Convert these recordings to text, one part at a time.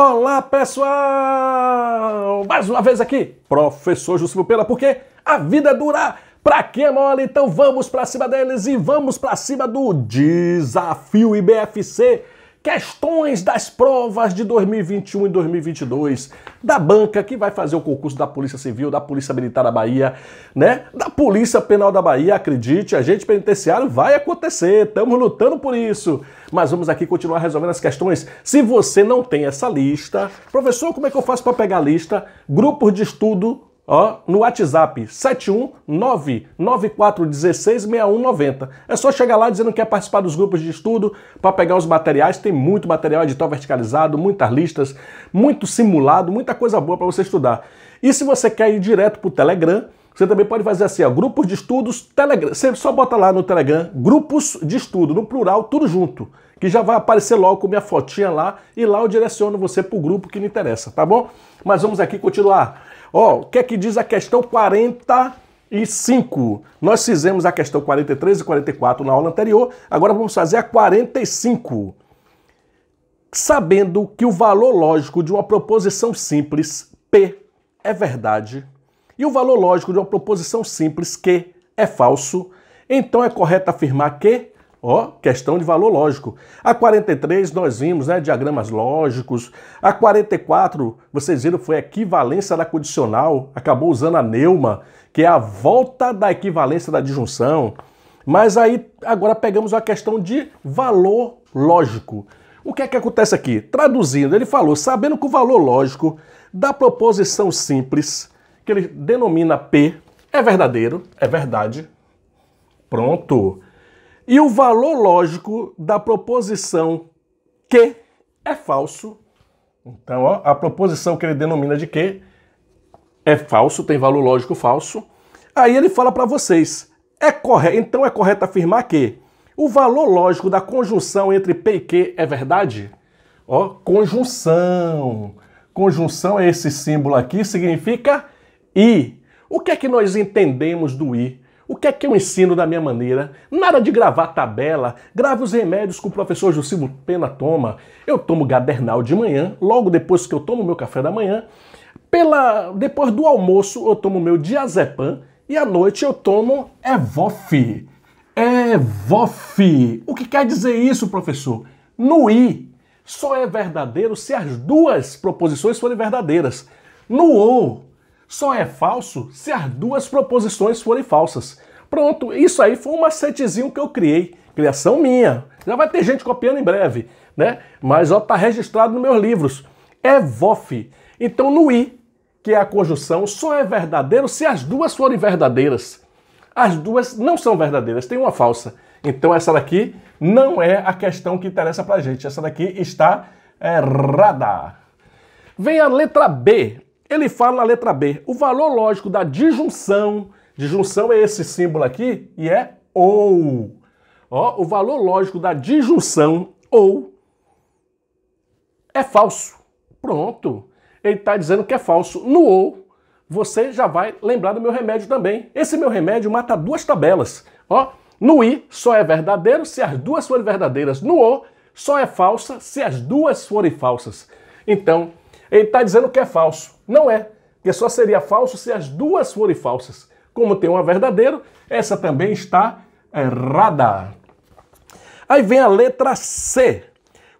Olá, pessoal! Mais uma vez aqui, professor Justo Pela, porque a vida dura pra que mole, então vamos pra cima deles e vamos pra cima do Desafio IBFC questões das provas de 2021 e 2022, da banca que vai fazer o concurso da Polícia Civil, da Polícia Militar da Bahia, né? Da Polícia Penal da Bahia, acredite, agente penitenciário vai acontecer, estamos lutando por isso. Mas vamos aqui continuar resolvendo as questões. Se você não tem essa lista, professor, como é que eu faço para pegar a lista? Grupos de estudo Ó, no WhatsApp 71994166190. É só chegar lá dizendo que quer participar dos grupos de estudo para pegar os materiais. Tem muito material edital verticalizado, muitas listas, muito simulado, muita coisa boa para você estudar. E se você quer ir direto para o Telegram, você também pode fazer assim, ó, grupos de estudos, Telegram. Você só bota lá no Telegram, grupos de estudo, no plural, tudo junto. Que já vai aparecer logo com minha fotinha lá e lá eu direciono você para o grupo que me interessa, tá bom? Mas vamos aqui continuar. Ó, oh, o que é que diz a questão 45? Nós fizemos a questão 43 e 44 na aula anterior, agora vamos fazer a 45. Sabendo que o valor lógico de uma proposição simples P é verdade e o valor lógico de uma proposição simples Q é falso, então é correto afirmar que Ó, oh, questão de valor lógico. A 43 nós vimos, né, diagramas lógicos. A 44, vocês viram, foi a equivalência da condicional, acabou usando a neuma, que é a volta da equivalência da disjunção. Mas aí agora pegamos a questão de valor lógico. O que é que acontece aqui? Traduzindo, ele falou, sabendo que o valor lógico da proposição simples, que ele denomina P, é verdadeiro, é verdade. Pronto. E o valor lógico da proposição que é falso. Então, ó, a proposição que ele denomina de que é falso, tem valor lógico falso. Aí ele fala para vocês, é correto, então é correto afirmar que o valor lógico da conjunção entre P e Q é verdade? Ó, conjunção. Conjunção é esse símbolo aqui, significa I. O que é que nós entendemos do I? O que é que eu ensino da minha maneira? Nada de gravar tabela, grave os remédios que o professor Jucimo Pena toma. Eu tomo gadernal de manhã, logo depois que eu tomo meu café da manhã. Pela, depois do almoço eu tomo meu diazepam e à noite eu tomo evof. Evof. O que quer dizer isso, professor? No i só é verdadeiro se as duas proposições forem verdadeiras. No o só é falso se as duas proposições forem falsas. Pronto, isso aí foi um macetezinho que eu criei. Criação minha. Já vai ter gente copiando em breve, né? Mas ó, tá registrado nos meus livros. É VOF. Então no I, que é a conjunção, só é verdadeiro se as duas forem verdadeiras. As duas não são verdadeiras, tem uma falsa. Então essa daqui não é a questão que interessa pra gente. Essa daqui está errada. Vem a letra B, ele fala na letra B, o valor lógico da disjunção, disjunção é esse símbolo aqui e é ou. Ó, o valor lógico da disjunção ou é falso. Pronto. Ele está dizendo que é falso. No ou, você já vai lembrar do meu remédio também. Esse meu remédio mata duas tabelas. Ó, no i só é verdadeiro se as duas forem verdadeiras. No o só é falsa se as duas forem falsas. Então, ele está dizendo que é falso. Não é, que só seria falso se as duas forem falsas. Como tem uma verdadeira, essa também está errada. Aí vem a letra C.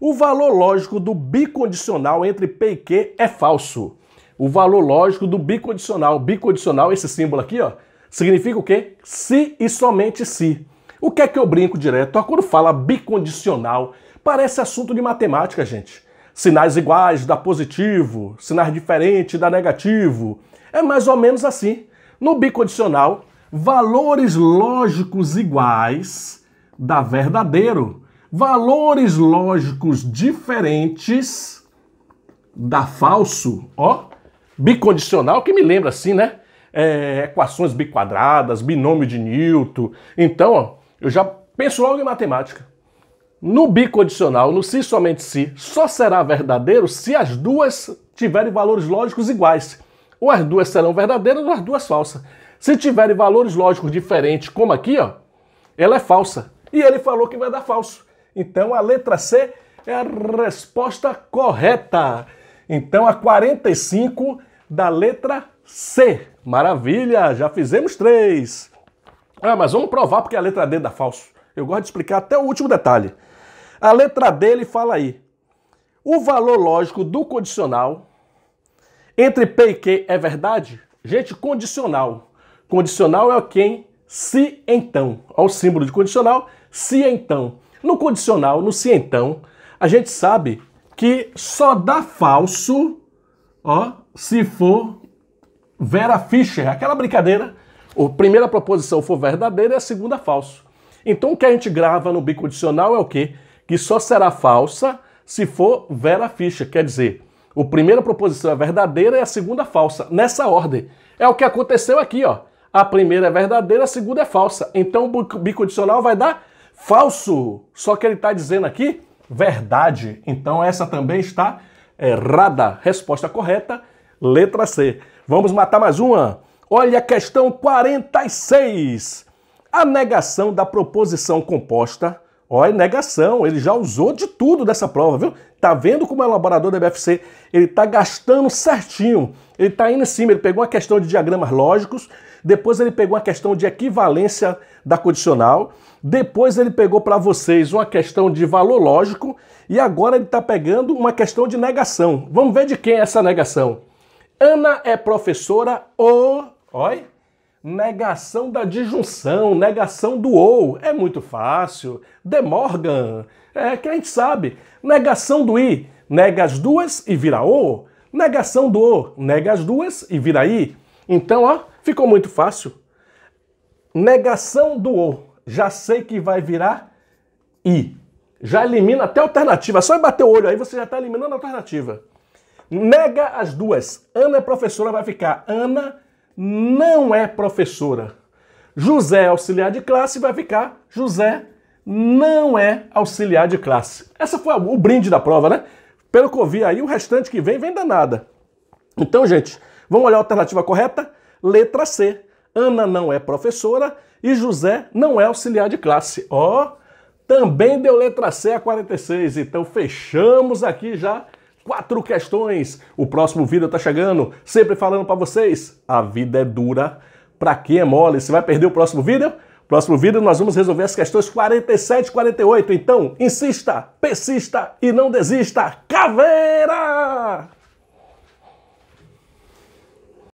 O valor lógico do bicondicional entre P e Q é falso. O valor lógico do bicondicional. Bicondicional, esse símbolo aqui, ó, significa o quê? Se e somente se. O que é que eu brinco direto? quando fala bicondicional, parece assunto de matemática, gente sinais iguais dá positivo, sinais diferentes dá negativo. É mais ou menos assim. No bicondicional, valores lógicos iguais dá verdadeiro, valores lógicos diferentes dá falso. Ó, bicondicional que me lembra assim, né? É, equações biquadradas, binômio de Newton. Então, ó, eu já penso logo em matemática. No bicondicional, no se somente se, só será verdadeiro se as duas tiverem valores lógicos iguais. Ou as duas serão verdadeiras ou as duas falsas. Se tiverem valores lógicos diferentes, como aqui, ó, ela é falsa. E ele falou que vai dar falso. Então a letra C é a resposta correta. Então a 45 da letra C. Maravilha, já fizemos três. Ah, mas vamos provar porque a letra D dá falso. Eu gosto de explicar até o último detalhe. A letra D ele fala aí. O valor lógico do condicional entre P e Q é verdade? Gente, condicional. Condicional é quem? Se então. Olha o símbolo de condicional, se então. No condicional, no se então, a gente sabe que só dá falso, ó, se for Vera Fischer. Aquela brincadeira, a primeira proposição for verdadeira e a segunda falso. Então o que a gente grava no bicondicional é o quê? que só será falsa se for vera ficha, quer dizer, a primeira proposição é verdadeira e a segunda é falsa, nessa ordem. É o que aconteceu aqui, ó. A primeira é verdadeira, a segunda é falsa. Então o bicondicional vai dar falso. Só que ele está dizendo aqui verdade. Então essa também está errada. Resposta correta, letra C. Vamos matar mais uma. Olha a questão 46. A negação da proposição composta Olha, negação, ele já usou de tudo dessa prova, viu? Tá vendo como é o elaborador da BFC, ele tá gastando certinho. Ele tá indo em cima, ele pegou uma questão de diagramas lógicos, depois ele pegou uma questão de equivalência da condicional, depois ele pegou para vocês uma questão de valor lógico e agora ele tá pegando uma questão de negação. Vamos ver de quem é essa negação. Ana é professora ou... Olha... Negação da disjunção, negação do ou, é muito fácil. De Morgan, é que a gente sabe. Negação do i, nega as duas e vira o. Negação do o, nega as duas e vira i. Então, ó, ficou muito fácil. Negação do o, já sei que vai virar i. Já elimina até alternativa. Só bater o olho aí, você já está eliminando a alternativa. Nega as duas. Ana é professora, vai ficar Ana não é professora. José auxiliar de classe vai ficar José não é auxiliar de classe. Essa foi o brinde da prova, né? Pelo que eu vi aí, o restante que vem vem danada. Então, gente, vamos olhar a alternativa correta? Letra C. Ana não é professora e José não é auxiliar de classe. Ó, oh, também deu letra C a 46. Então, fechamos aqui já quatro questões. O próximo vídeo tá chegando, sempre falando para vocês, a vida é dura para quem é mole. Você vai perder o próximo vídeo? Próximo vídeo nós vamos resolver as questões 47 e 48. Então, insista, persista e não desista. Caveira!